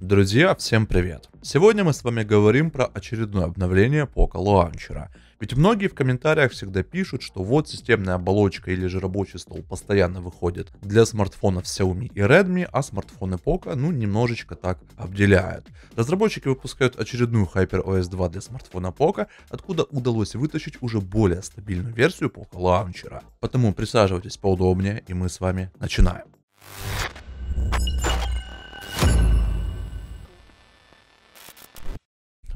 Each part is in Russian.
Друзья, всем привет! Сегодня мы с вами говорим про очередное обновление Poco Launcher. Ведь многие в комментариях всегда пишут, что вот системная оболочка или же рабочий стол постоянно выходит для смартфонов Xiaomi и Redmi, а смартфоны Poco ну немножечко так обделяют. Разработчики выпускают очередную HyperOS 2 для смартфона Poco, откуда удалось вытащить уже более стабильную версию Poco Launcher. Поэтому присаживайтесь поудобнее и мы с вами начинаем.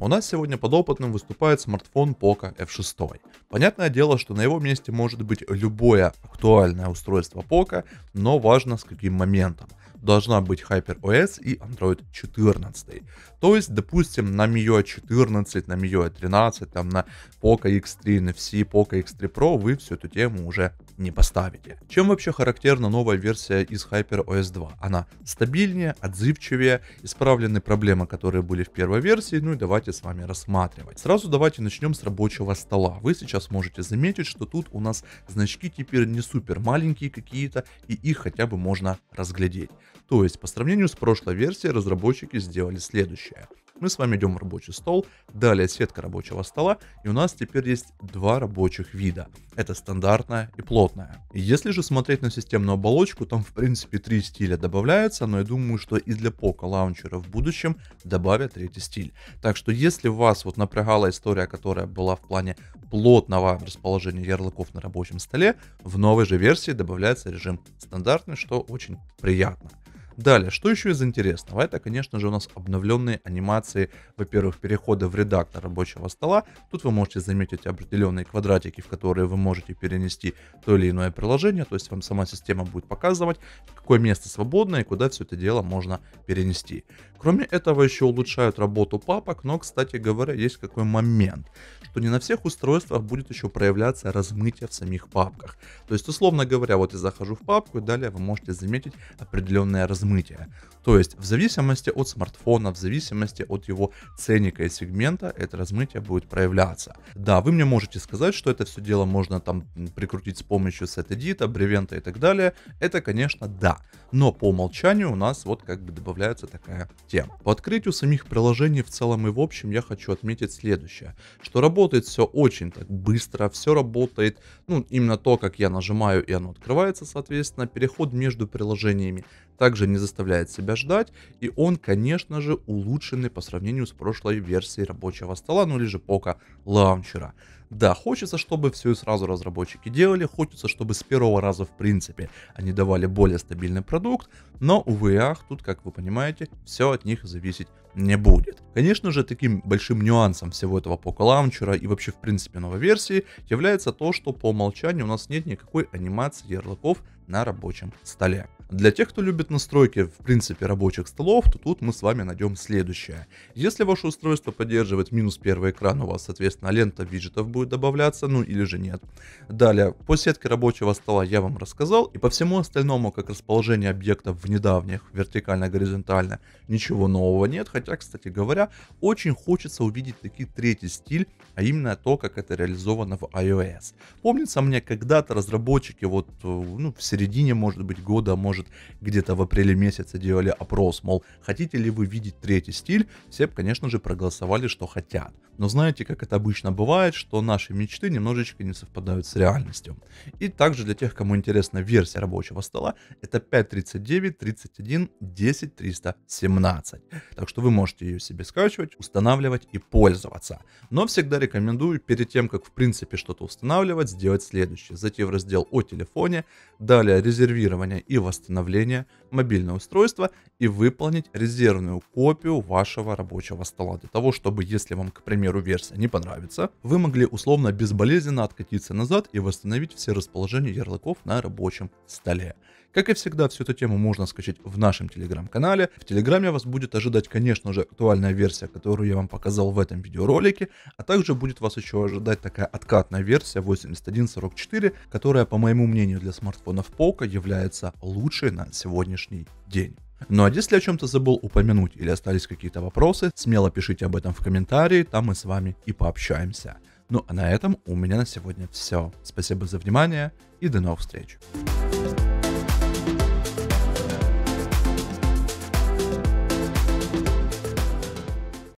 У нас сегодня под опытным выступает смартфон Poco F6. Понятное дело, что на его месте может быть любое актуальное устройство Poco, но важно с каким моментом должна быть HyperOS и Android 14. То есть, допустим, на MIUI 14, на MIUI 13, там на Poco X3 NFC, Poco X3 Pro вы всю эту тему уже не поставите. Чем вообще характерна новая версия из HyperOS 2? Она стабильнее, отзывчивее, исправлены проблемы, которые были в первой версии, ну и давайте с вами рассматривать. Сразу давайте начнем с рабочего стола. Вы сейчас можете заметить, что тут у нас значки теперь не супер маленькие какие-то, и их хотя бы можно разглядеть. То есть, по сравнению с прошлой версией, разработчики сделали следующее. Мы с вами идем в рабочий стол, далее сетка рабочего стола, и у нас теперь есть два рабочих вида. Это стандартная и плотная. Если же смотреть на системную оболочку, там в принципе три стиля добавляется, но я думаю, что и для пока лаунчера в будущем добавят третий стиль. Так что если вас вот напрягала история, которая была в плане плотного расположения ярлыков на рабочем столе, в новой же версии добавляется режим стандартный, что очень приятно. Далее, что еще из интересного? Это, конечно же, у нас обновленные анимации, во-первых, перехода в редактор рабочего стола. Тут вы можете заметить определенные квадратики, в которые вы можете перенести то или иное приложение, то есть вам сама система будет показывать, какое место свободное и куда все это дело можно перенести. Кроме этого, еще улучшают работу папок, но, кстати говоря, есть какой момент, что не на всех устройствах будет еще проявляться размытие в самих папках. То есть, условно говоря, вот я захожу в папку, и далее вы можете заметить определенное размытие размытие. То есть в зависимости от смартфона, в зависимости от его ценника и сегмента, это размытие будет проявляться. Да, вы мне можете сказать, что это все дело можно там прикрутить с помощью сет-эдита, бревента и так далее. Это, конечно, да. Но по умолчанию у нас вот как бы добавляется такая тема. По открытию самих приложений в целом и в общем я хочу отметить следующее, что работает все очень так быстро, все работает, ну именно то, как я нажимаю и оно открывается, соответственно, переход между приложениями также не заставляет себя ждать, и он, конечно же, улучшенный по сравнению с прошлой версией рабочего стола, ну или же пока лаунчера. Да, хочется, чтобы все и сразу разработчики делали, хочется, чтобы с первого раза в принципе они давали более стабильный продукт, но, увы ах, тут, как вы понимаете, все от них зависеть не будет. Конечно же, таким большим нюансом всего этого пока лаунчера и вообще в принципе новой версии является то, что по умолчанию у нас нет никакой анимации ярлыков на рабочем столе. Для тех, кто любит настройки в принципе рабочих столов, то тут мы с вами найдем следующее. Если ваше устройство поддерживает минус первый экран, у вас соответственно лента виджетов будет добавляться, ну или же нет. Далее, по сетке рабочего стола я вам рассказал, и по всему остальному, как расположение объектов в недавних, вертикально-горизонтально, ничего нового нет, хотя, кстати говоря, себя, очень хочется увидеть таки третий стиль, а именно то, как это реализовано в iOS. Помнится мне, когда-то разработчики вот э, ну, в середине, может быть, года, может, где-то в апреле месяце делали опрос, мол, хотите ли вы видеть третий стиль? Все, конечно же, проголосовали, что хотят. Но знаете, как это обычно бывает, что наши мечты немножечко не совпадают с реальностью. И также для тех, кому интересна версия рабочего стола, это 539, 31, 10, 317. Так что вы можете ее себе скачивать, устанавливать и пользоваться. Но всегда рекомендую перед тем, как в принципе что-то устанавливать, сделать следующее. Зайти в раздел о телефоне, далее резервирование и восстановление, мобильного устройства и выполнить резервную копию вашего рабочего стола. Для того, чтобы если вам, к примеру, версия не понравится, вы могли условно безболезненно откатиться назад и восстановить все расположения ярлыков на рабочем столе. Как и всегда, всю эту тему можно скачать в нашем телеграм-канале. В телеграме вас будет ожидать, конечно же, актуальная версия версия, которую я вам показал в этом видеоролике, а также будет вас еще ожидать такая откатная версия 8144, которая, по моему мнению, для смартфонов Poco является лучшей на сегодняшний день. Ну а если о чем-то забыл упомянуть или остались какие-то вопросы, смело пишите об этом в комментарии, там мы с вами и пообщаемся. Ну а на этом у меня на сегодня все. Спасибо за внимание и до новых встреч.